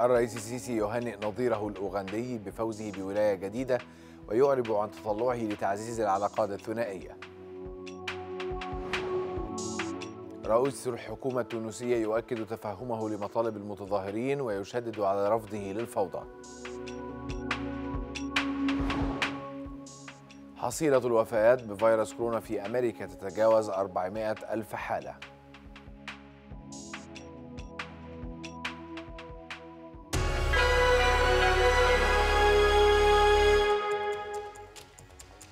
الرئيس السيسي يهنئ نظيره الأوغندي بفوزه بولاية جديدة ويعرب عن تطلعه لتعزيز العلاقات الثنائية رئيس الحكومة التونسية يؤكد تفهمه لمطالب المتظاهرين ويشدد على رفضه للفوضى حصيلة الوفيات بفيروس كورونا في أمريكا تتجاوز 400 ألف حالة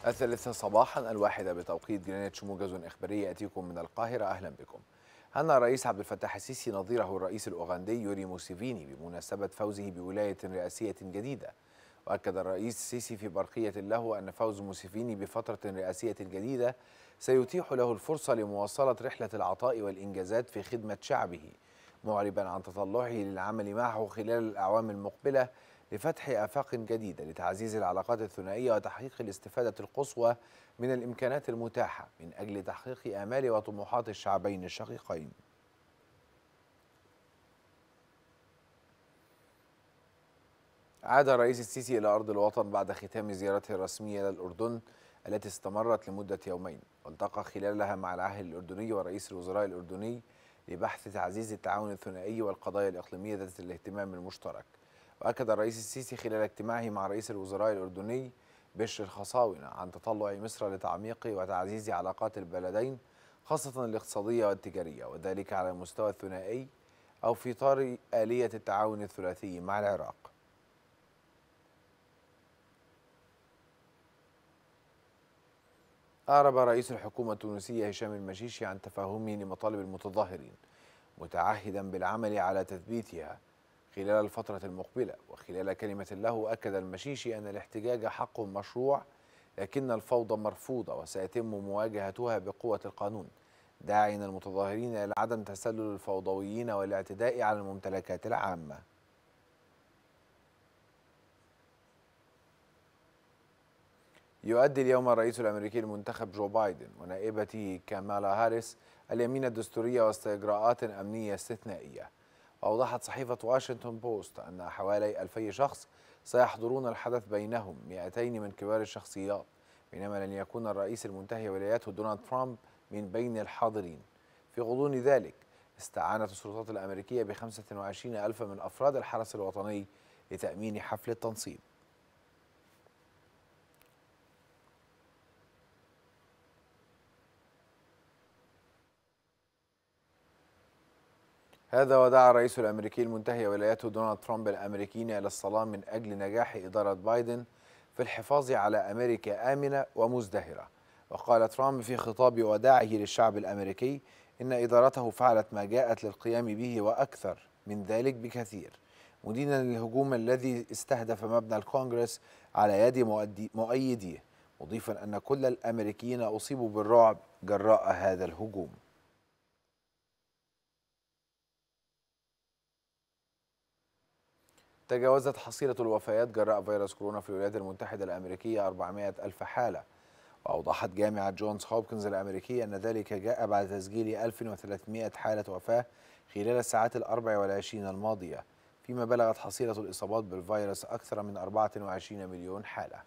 الثالثة صباحا الواحدة بتوقيت جرينتش موجز إخباري يأتيكم من القاهرة أهلا بكم هنا الرئيس عبد الفتاح السيسي نظيره الرئيس الأوغندي يوري موسيفيني بمناسبة فوزه بولاية رئاسية جديدة وأكد الرئيس السيسي في برقية له أن فوز موسيفيني بفترة رئاسية جديدة سيتيح له الفرصة لمواصلة رحلة العطاء والإنجازات في خدمة شعبه معربا عن تطلعه للعمل معه خلال الأعوام المقبلة لفتح آفاق جديدة لتعزيز العلاقات الثنائية وتحقيق الاستفادة القصوى من الإمكانات المتاحة من أجل تحقيق آمال وطموحات الشعبين الشقيقين عاد الرئيس السيسي إلى أرض الوطن بعد ختام زيارته الرسمية للأردن التي استمرت لمدة يومين والتقى خلالها مع العاهل الأردني ورئيس الوزراء الأردني لبحث تعزيز التعاون الثنائي والقضايا الإقليمية ذات الاهتمام المشترك وأكد الرئيس السيسي خلال اجتماعه مع رئيس الوزراء الأردني بشر الخصاونة عن تطلع مصر لتعميق وتعزيز علاقات البلدين خاصة الاقتصادية والتجارية وذلك على المستوى الثنائي أو في إطار آلية التعاون الثلاثي مع العراق أعرب رئيس الحكومة التونسية هشام المشيشي عن تفهمه لمطالب المتظاهرين متعهدا بالعمل على تثبيتها خلال الفترة المقبلة وخلال كلمة له أكد المشيشي أن الاحتجاج حق مشروع لكن الفوضى مرفوضة وسيتم مواجهتها بقوة القانون داعين المتظاهرين إلى عدم تسلل الفوضويين والاعتداء على الممتلكات العامة يؤدي اليوم الرئيس الأمريكي المنتخب جو بايدن ونائبته كامالا هاريس اليمين الدستورية واستجراءات إجراءات أمنية استثنائية أوضحت صحيفة واشنطن بوست أن حوالي 2000 شخص سيحضرون الحدث بينهم 200 من كبار الشخصيات بينما لن يكون الرئيس المنتهي ولايته دونالد ترامب من بين الحاضرين في غضون ذلك استعانت السلطات الأمريكية ب 25 ألف من أفراد الحرس الوطني لتأمين حفل التنصيب هذا ودعا الرئيس الأمريكي المنتهي ولايته دونالد ترامب الأمريكيين إلى الصلاة من أجل نجاح إدارة بايدن في الحفاظ على أمريكا آمنة ومزدهرة وقال ترامب في خطاب وداعه للشعب الأمريكي إن إدارته فعلت ما جاءت للقيام به وأكثر من ذلك بكثير مدينا للهجوم الذي استهدف مبنى الكونغرس على يد مؤيديه مضيفا أن كل الأمريكيين أصيبوا بالرعب جراء هذا الهجوم تجاوزت حصيلة الوفيات جراء فيروس كورونا في الولايات المتحدة الأمريكية 400 ألف حالة وأوضحت جامعة جونز هوبكنز الأمريكية أن ذلك جاء بعد تسجيل 1300 حالة وفاة خلال الساعات الأربع والعشرين الماضية فيما بلغت حصيلة الإصابات بالفيروس أكثر من 24 مليون حالة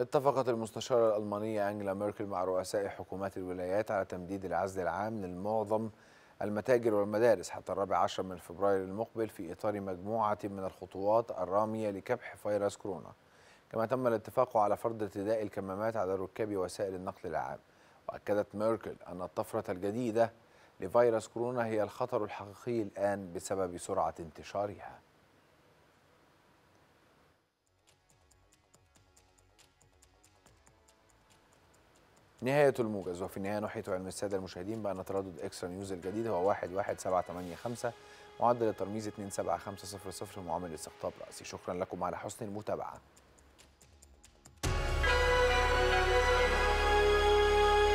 اتفقت المستشارة الألمانية أنجلا ميركل مع رؤساء حكومات الولايات على تمديد العزل العام للمعظم المتاجر والمدارس حتى الرابع عشر من فبراير المقبل في إطار مجموعة من الخطوات الرامية لكبح فيروس كورونا كما تم الاتفاق على فرض ارتداء الكمامات على ركاب وسائل النقل العام وأكدت ميركل أن الطفرة الجديدة لفيروس كورونا هي الخطر الحقيقي الآن بسبب سرعة انتشارها نهاية الموجز وفي النهاية نحيط علم السادة المشاهدين بأن تردد إكسترا نيوز الجديد هو 11785 معدل الترميز 27500 معامل استقطاب رأسي شكرا لكم على حسن المتابعة